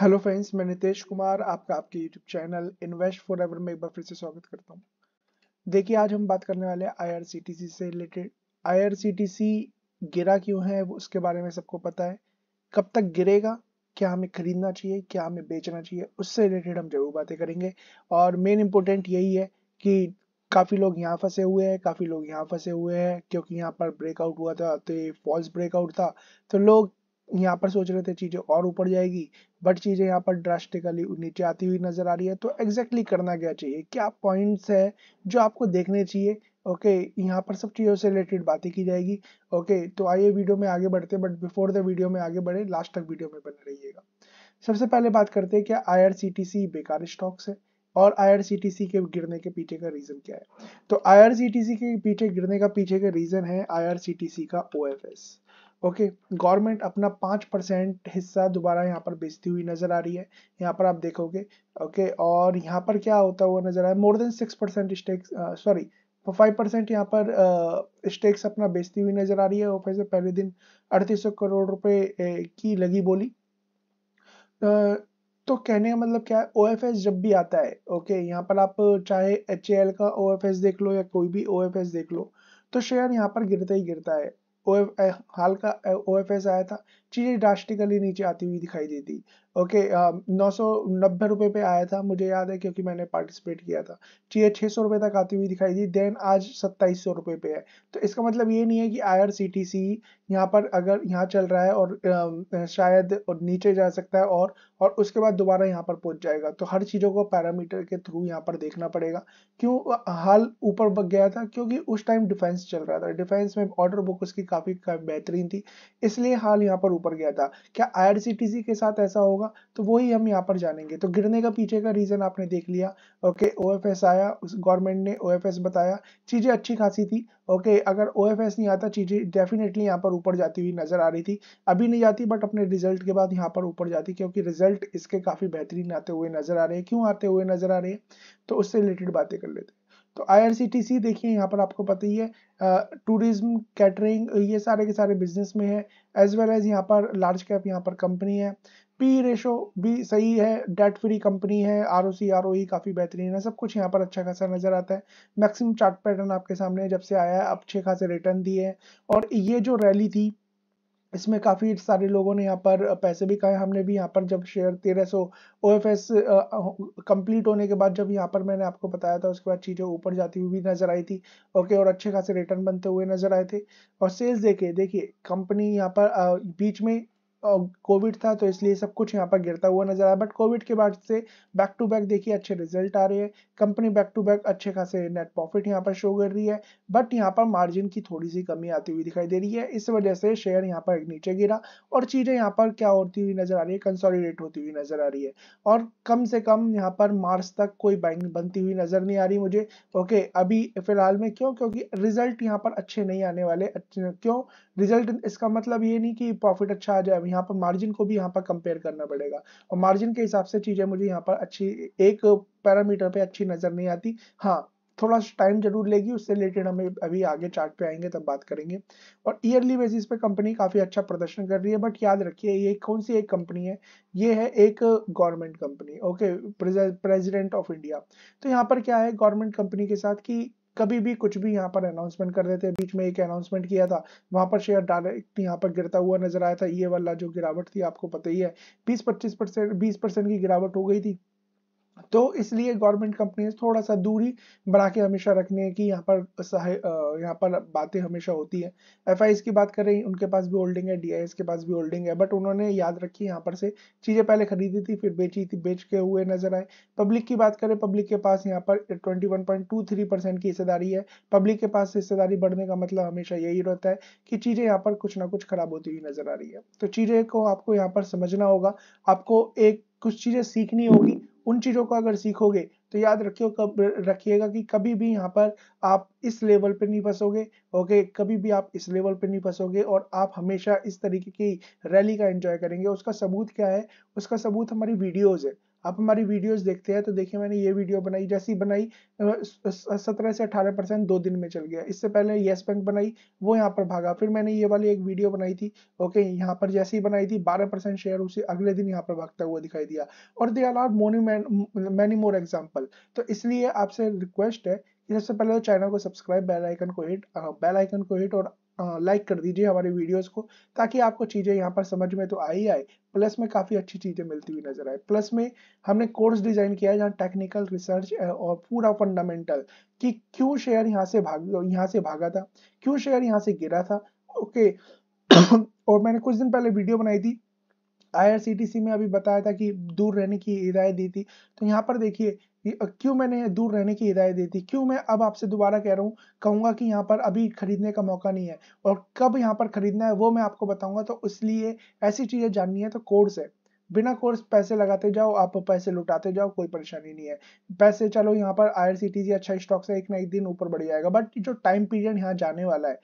hello friends मैं नितेश कुमार आपका आपके YouTube channel invest forever में एक बार फिर से स्वागत करता हूँ देखिए आज हम बात करने वाले हैं आईआरसीटीसी से रिलेटेड आईआरसीटीसी गिरा क्यों है उसके बारे में सबको पता है कब तक गिरेगा क्या हमें खरीदना चाहिए क्या हमें बेचना चाहिए उससे रिलेटेड हम जरूर बातें करेंगे और मेन इम्पोर्टेंट यही है कि काफ़ी लोग यहाँ फंसे हुए हैं काफ़ी लोग यहाँ फंसे हुए हैं क्योंकि यहाँ पर ब्रेकआउट हुआ था तो ये फॉल्स ब्रेकआउट था तो लोग यहाँ पर सोच रहे थे चीज़ें और ऊपर जाएगी बट चीज़ें यहाँ पर ड्रास्टिकली नीचे आती हुई नज़र आ रही है तो एग्जैक्टली exactly करना क्या चाहिए क्या पॉइंट्स है जो आपको देखने चाहिए ओके okay, यहाँ पर सब चीज़ों से रिलेटेड बातें की जाएगी ओके okay, तो आइए वीडियो में आगे बढ़ते बट बिफोर द वीडियो में आगे बढ़े लास्ट तक वीडियो में बने रहिएगा सबसे पहले बात करते हैं क्या आई बेकार स्टॉक्स है और आई के गिरने के पीछे का रीज़न क्या है तो आई के पीछे गिरने का पीछे का रीज़न है आई का ओ ओके गवर्नमेंट अपना पाँच परसेंट हिस्सा दोबारा यहाँ पर बेचती हुई नज़र आ रही है यहाँ पर आप देखोगे ओके और यहाँ पर क्या होता हुआ नज़र आया more than six percent stakes sorry five percent यहाँ पर स्टेक्स uh, अपना बेचती हुई नज़र आ रही है ऑफिस से पहले दिन अड़तीस करोड़ रुपए की लगी बोली तो कहने का मतलब क्या है ओ जब भी आता है ओके यहाँ पर आप चाहे एच का ओ देख लो या कोई भी ओ देख लो तो शेयर यहाँ पर गिरता ही गिरता है ओ हाल का ओ एफ एस आया था चीज़ें ड्रास्टिकली नीचे आती हुई दिखाई दी थी ओके नौ सौ नब्बे रुपये पे आया था मुझे याद है क्योंकि मैंने पार्टिसिपेट किया था चीज़ें छः सौ रुपये तक आती हुई दिखाई दी देन आज सत्ताईस सौ रुपये पे है तो इसका मतलब ये नहीं है कि I R C T C यहाँ पर अगर यहाँ चल रहा है और आ, um, शायद और नीचे जा सकता है और और उसके बाद दोबारा यहाँ पर पहुँच जाएगा तो हर चीज़ों को पैरामीटर के थ्रू यहाँ पर देखना पड़ेगा क्यों हाल ऊपर बग गया था क्योंकि उस टाइम डिफेंस चल रहा था डिफेंस में ऑर्डर बुक उसकी काफ़ी बेहतरीन थी इसलिए हाल यहाँ पर ऊपर गया था क्या आई के साथ ऐसा होगा तो वही हम यहाँ पर जानेंगे तो गिरने का पीछे का रीजन आपने देख लिया ओके ओ आया उस गवर्नमेंट ने ओ बताया चीजें अच्छी खासी थी ओके अगर ओ नहीं आता चीजें डेफिनेटली यहाँ पर ऊपर जाती हुई नजर आ रही थी अभी नहीं जाती बट अपने रिजल्ट के बाद यहाँ पर ऊपर जाती क्योंकि रिजल्ट इसके काफी बेहतरीन आते हुए नजर आ रहे हैं क्यों आते हुए नजर आ रहे हैं तो उससे रिलेटेड बातें कर लेते हैं तो आईआरसीटीसी देखिए यहाँ पर आपको पता ही है टूरिज्म कैटरिंग ये सारे के सारे बिजनेस में है एज वेल एज यहाँ पर लार्ज कैप यहाँ पर कंपनी है पी रेशो भी सही है डेट फ्री कंपनी है R O C R O e काफ़ी बेहतरीन है सब कुछ यहाँ पर अच्छा खासा नज़र आता है मैक्सिमम चार्ट पैटर्न आपके सामने जब से आया है अच्छे खासे रिटर्न दिए हैं और ये जो रैली थी इसमें काफ़ी सारे लोगों ने यहाँ पर पैसे भी कमाए हमने भी यहाँ पर जब शेयर तेरह सौ ओ एफ एस कंप्लीट होने के बाद जब यहाँ पर मैंने आपको बताया था उसके बाद चीज़ें ऊपर जाती हुई भी नज़र आई थी ओके और अच्छे खासे रिटर्न बनते हुए नज़र आए थे और सेल्स देखिए देखिए कंपनी यहाँ पर बीच में कोविड था तो इसलिए सब कुछ यहाँ पर गिरता हुआ नजर आया बट कोविड के बाद से बैक टू बैक देखिए अच्छे रिजल्ट आ रहे हैं कंपनी बैक टू बैक अच्छे खासे नेट प्रॉफिट यहाँ पर शो कर रही है बट यहाँ पर मार्जिन की थोड़ी सी कमी आती हुई दिखाई दे रही है इस वजह से शेयर यहाँ पर नीचे गिरा और चीजें यहाँ पर क्या होती हुई नजर आ रही है कंसोलिडेट होती हुई नजर आ रही है और कम से कम यहाँ पर मार्च तक कोई बैंक बनती हुई नजर नहीं आ रही मुझे ओके अभी फिलहाल में क्यों क्योंकि रिजल्ट यहाँ पर अच्छे नहीं आने वाले क्यों रिजल्ट इसका मतलब ये नहीं कि प्रॉफिट अच्छा आ जाए यहाँ पर मार्जिन को भी यहाँ पर कंपेयर करना पड़ेगा और मार्जिन के हिसाब से चीजें मुझे यहाँ पर अच्छी एक पैरामीटर पे अच्छी नजर नहीं आती हाँ थोड़ा सा टाइम जरूर लेगी उससे रिलेटेड हमें अभी आगे चार्ट पे आएंगे तब बात करेंगे और ईयरली बेसिस पे कंपनी काफ़ी अच्छा प्रदर्शन कर रही है बट याद रखिए ये कौन सी एक कंपनी है ये है एक government company okay president of India तो यहाँ पर क्या है गवर्नमेंट कंपनी के साथ की कभी भी कुछ भी यहाँ पर अनाउंसमेंट कर देते हैं बीच में एक अनाउंसमेंट किया था वहां पर शेयर डायरेक्ट यहाँ पर गिरता हुआ नजर आया था ये वाला जो गिरावट थी आपको पता ही है बीस पच्चीस परसेंट बीस परसेंट की गिरावट हो गई थी तो इसलिए गवर्नमेंट कंपनीज थोड़ा सा दूरी बढ़ा के हमेशा रखने की यहाँ पर यहाँ पर बातें हमेशा होती है एफ की बात करें उनके पास भी होल्डिंग है डी के पास भी होल्डिंग है बट उन्होंने याद रखी यहाँ पर से चीज़ें पहले खरीदी थी फिर बेची थी बेच के हुए नजर आए पब्लिक की बात करें पब्लिक के पास यहाँ पर ट्वेंटी की हिस्सेदारी है पब्लिक के पास हिस्सेदारी बढ़ने का मतलब हमेशा यही रहता है कि चीज़ें यहाँ पर कुछ ना कुछ खराब होती हुई नजर आ रही है तो चीज़ें को आपको यहाँ पर समझना होगा आपको एक कुछ चीज़ें सीखनी होगी उन चीज़ों को अगर सीखोगे तो याद रखियो कब रखिएगा कि कभी भी यहाँ पर आप इस लेवल पे नहीं फंसोगे ओके कभी भी आप इस लेवल पे नहीं फंसोगे और आप हमेशा इस तरीके की रैली का एंजॉय करेंगे उसका सबूत क्या है उसका सबूत हमारी वीडियोज़ है आप हमारी वीडियोस देखते हैं तो देखिए मैंने ये वीडियो बनाई जैसी बनाई सत्रह से अठारह परसेंट दो दिन में चल गया इससे पहले येस बैंक बनाई वो यहाँ पर भागा फिर मैंने ये वाली एक वीडियो बनाई थी ओके यहाँ पर जैसी बनाई थी बारह परसेंट शेयर उसे अगले दिन यहाँ पर भागता हुआ दिखाई दिया और there are many many more example तो इसलिए आपसे रिक्वेस्ट है कि सबसे पहले तो चैनल को सब्सक्राइब बेल आइकन को हिट बेल आइकन को हिट और लाइक कर दीजिए हमारे वीडियोस को ताकि आपको चीज़ें यहाँ पर समझ में तो आई आए प्लस में काफ़ी अच्छी चीज़ें मिलती हुई नजर आए प्लस में हमने कोर्स डिज़ाइन किया है जहाँ टेक्निकल रिसर्च और पूरा फंडामेंटल कि क्यों शेयर यहाँ से भाग यहाँ से भागा था क्यों शेयर यहाँ से गिरा था ओके और मैंने कुछ दिन पहले वीडियो बनाई थी आई में अभी बताया था कि दूर रहने की हिदायत दी थी तो यहाँ पर देखिए क्यों मैंने दूर रहने की हिदायत दी थी क्यों मैं अब आपसे दोबारा कह रहा हूँ कहूँगा कि यहाँ पर अभी खरीदने का मौका नहीं है और कब यहाँ पर खरीदना है वो मैं आपको बताऊँगा तो इसलिए ऐसी चीज़ें जाननी है तो कोर्स है बिना कोर्स पैसे लगाते जाओ आप पैसे लुटाते जाओ कोई परेशानी नहीं है पैसे चलो यहाँ पर आई आर अच्छा स्टॉक से एक ना एक दिन ऊपर बढ़ जाएगा बट जो टाइम पीरियड यहाँ जाने वाला है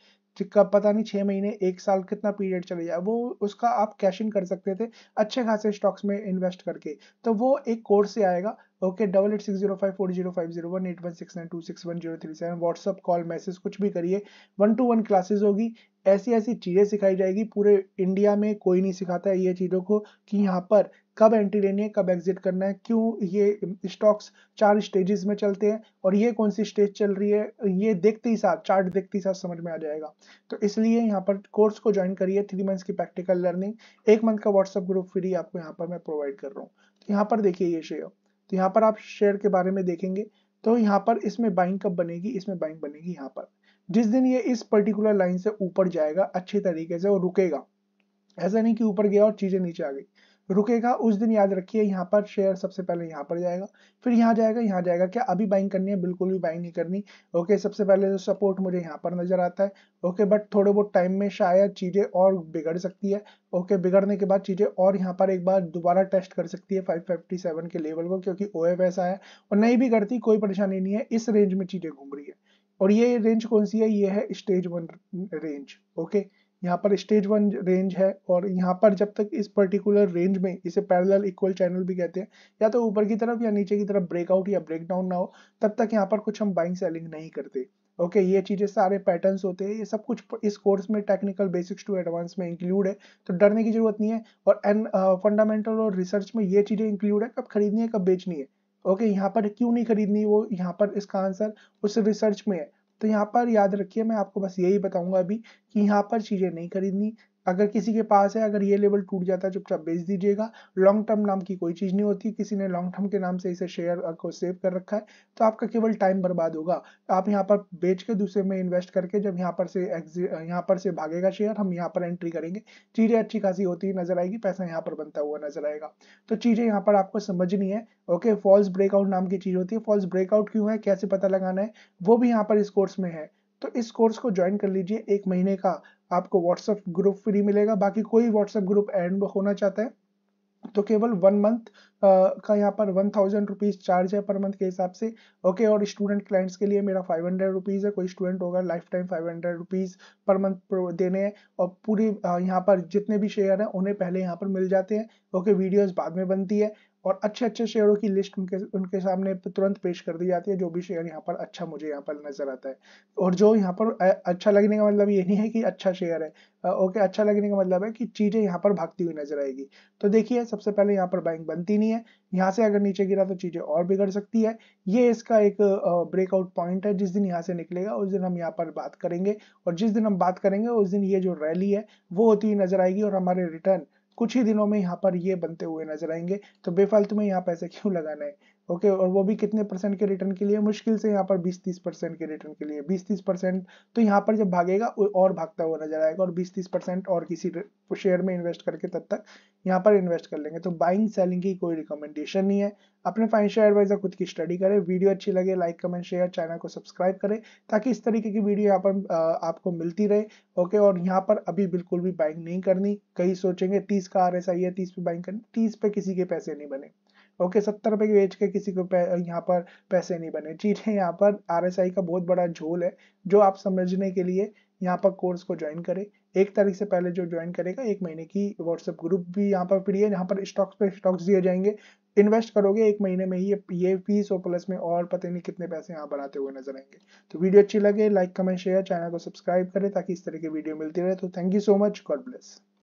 कब पता नहीं छः महीने एक साल कितना पीरियड चले जाए वो उसका आप कैश इन कर सकते थे अच्छे खासे स्टॉक्स में इन्वेस्ट करके तो वो एक कोर्स से आएगा okay double eight six zero five four zero five zero one eight one six nine two six one zero three seven WhatsApp call message कुछ भी करिए वन टू वन क्लासेज होगी ऐसी ऐसी चीज़ें सिखाई जाएगी पूरे इंडिया में कोई नहीं सिखाता है ये चीज़ों को कि यहाँ पर कब एंट्री लेनी है कब एग्जिट करना है क्यों ये स्टॉक्स चार स्टेजेस में चलते हैं और ये कौन सी स्टेज चल रही है ये देखते ही साथ चार्ट देखते ही साथ समझ में आ जाएगा तो इसलिए यहाँ पर कोर्स को ज्वाइन करिए थ्री मंथ्स की प्रैक्टिकल लर्निंग एक मंथ का व्हाट्सअप ग्रुप फ्री आपको यहाँ पर मैं प्रोवाइड कर रहा हूँ तो यहाँ पर देखिए ये शेयर तो यहाँ पर आप शेयर के बारे में देखेंगे तो यहाँ पर इसमें बाइंग कब बनेगी इसमें बाइंग बनेगी यहाँ पर जिस दिन ये इस पर्टिकुलर लाइन से ऊपर जाएगा अच्छे तरीके से और रुकेगा ऐसा नहीं कि ऊपर गया और चीजें नीचे आ गई रुकेगा उस दिन याद रखिए यहाँ पर शेयर सबसे पहले यहाँ पर जाएगा फिर यहाँ जाएगा यहाँ जाएगा क्या अभी बाइंग करनी है बिल्कुल भी बाइंग नहीं करनी ओके सबसे पहले तो सपोर्ट मुझे यहाँ पर नजर आता है ओके बट थोड़े बहुत टाइम में शायद चीज़ें और बिगड़ सकती है ओके बिगड़ने के बाद चीज़ें और यहाँ पर एक बार दोबारा टेस्ट कर सकती है फाइव के लेवल को क्योंकि ओ ऐसा है और नहीं भी करती कोई परेशानी नहीं है इस रेंज में चीज़ें घूम रही है और ये रेंज कौन सी है ये है स्टेज वन रेंज ओके यहाँ पर स्टेज वन रेंज है और यहाँ पर जब तक इस पर्टिकुलर रेंज में इसे पैरेलल इक्वल चैनल भी कहते हैं या तो ऊपर की तरफ या नीचे की तरफ ब्रेकआउट या ब्रेकडाउन ना हो तब तक यहाँ पर कुछ हम बाइंग सेलिंग नहीं करते ओके okay, ये चीज़ें सारे पैटर्न्स होते हैं ये सब कुछ इस कोर्स में टेक्निकल बेसिक्स टू एडवांस में इंक्लूड है तो डरने की जरूरत नहीं है और एन फंडामेंटल और रिसर्च में ये चीज़ें इंक्लूड है कब खरीदनी है कब बेचनी है ओके okay, यहाँ पर क्यों नहीं खरीदनी वो यहाँ पर इसका आंसर उस रिसर्च में है तो यहाँ पर याद रखिए मैं आपको बस यही बताऊंगा अभी कि यहाँ पर चीज़ें नहीं खरीदनी अगर किसी के पास है अगर ये लेवल टूट जाता है चुपचाप बेच दीजिएगा लॉन्ग टर्म नाम की कोई चीज़ नहीं होती किसी ने लॉन्ग टर्म के नाम से इसे शेयर को सेव कर रखा है तो आपका केवल टाइम बर्बाद होगा आप यहाँ पर बेच के दूसरे में इन्वेस्ट करके जब यहाँ पर से यहाँ पर से भागेगा शेयर हम यहाँ पर एंट्री करेंगे चीज़ें अच्छी खासी होती नजर आएगी पैसा यहाँ पर बनता हुआ नजर आएगा तो चीज़ें यहाँ पर आपको समझनी है ओके फॉल्स ब्रेकआउट नाम की चीज़ होती है फॉल्स ब्रेकआउट क्यों है कैसे पता लगाना है वो भी यहाँ पर इस कोर्स में है तो इस कोर्स को ज्वाइन कर लीजिए एक महीने का आपको व्हाट्सएप ग्रुप फ्री मिलेगा बाकी कोई व्हाट्सएप ग्रुप एड होना चाहता है तो केवल वन मंथ का यहाँ पर वन थाउजेंड रुपीज़ चार्ज है पर मंथ के हिसाब से ओके और स्टूडेंट क्लाइंट्स के लिए मेरा फाइव हंड्रेड रुपीज़ है कोई स्टूडेंट होगा life time five hundred rupees per month देने हैं और पूरी यहाँ पर जितने भी शेयर हैं उन्हें पहले यहाँ पर मिल जाते हैं ओके वीडियोस बाद में बनती है और अच्छे अच्छे शेयरों की लिस्ट उनके उनके सामने तुरंत पेश कर दी जाती है जो भी शेयर यहाँ पर अच्छा मुझे यहाँ पर नजर आता है और जो यहाँ पर अच्छा लगने का मतलब ये नहीं है कि अच्छा शेयर है ओके अच्छा लगने का मतलब है कि चीजें यहाँ पर भागती हुई नजर आएगी तो देखिए सबसे पहले यहाँ पर बैंक बनती नहीं है यहाँ से अगर नीचे गिरा तो चीजें और बिगड़ सकती है ये इसका एक ब्रेकआउट पॉइंट है जिस दिन यहाँ से निकलेगा उस दिन हम यहाँ पर बात करेंगे और जिस दिन हम बात करेंगे उस दिन ये जो रैली है वो होती हुई नजर आएगी और हमारे रिटर्न कुछ ही दिनों में यहाँ पर ये बनते हुए नजर आएंगे तो बेफालतू में यहाँ पैसे क्यों लगाना है ओके okay, और वो भी कितने परसेंट के रिटर्न के लिए मुश्किल से यहाँ पर 20-30 परसेंट के रिटर्न के लिए 20-30 परसेंट तो यहाँ पर जब भागेगा और भागता हुआ नजर आएगा और 20-30 परसेंट और किसी शेयर में इन्वेस्ट करके तब तक यहाँ पर इन्वेस्ट कर लेंगे तो बाइंग सेलिंग की कोई रिकमेंडेशन नहीं है अपने फाइनेंशियल एडवाइजर खुद की स्टडी करें वीडियो अच्छी लगे लाइक कमेंट शेयर चैनल को सब्सक्राइब करें ताकि इस तरीके की वीडियो यहाँ पर आपको मिलती रहे ओके और यहाँ पर अभी बिल्कुल भी बाइंग नहीं करनी कहीं सोचेंगे तीस का आर है तीस पे बाइंग करनी तीस पे किसी के पैसे नहीं बने ओके सत्तर रुपए की बेच के किसी को यहाँ पर पैसे नहीं बने चीज़ें यहाँ पर आर का बहुत बड़ा झोल है जो आप समझने के लिए यहाँ पर कोर्स को ज्वाइन करें एक तारीख से पहले जो ज्वाइन करेगा एक महीने की व्हाट्सएप ग्रुप भी यहाँ पर फ्री है जहाँ पर स्टॉक्स पे स्टॉक्स दिए जाएंगे इन्वेस्ट करोगे एक महीने में ही ये ये फीस और प्लस में और पता नहीं कितने पैसे यहाँ बनाते हुए नजर आएंगे तो वीडियो अच्छी लगे लाइक कमेंट शेयर चैनल को सब्सक्राइब करें ताकि इस तरह की वीडियो मिलती रहे तो thank you so much God bless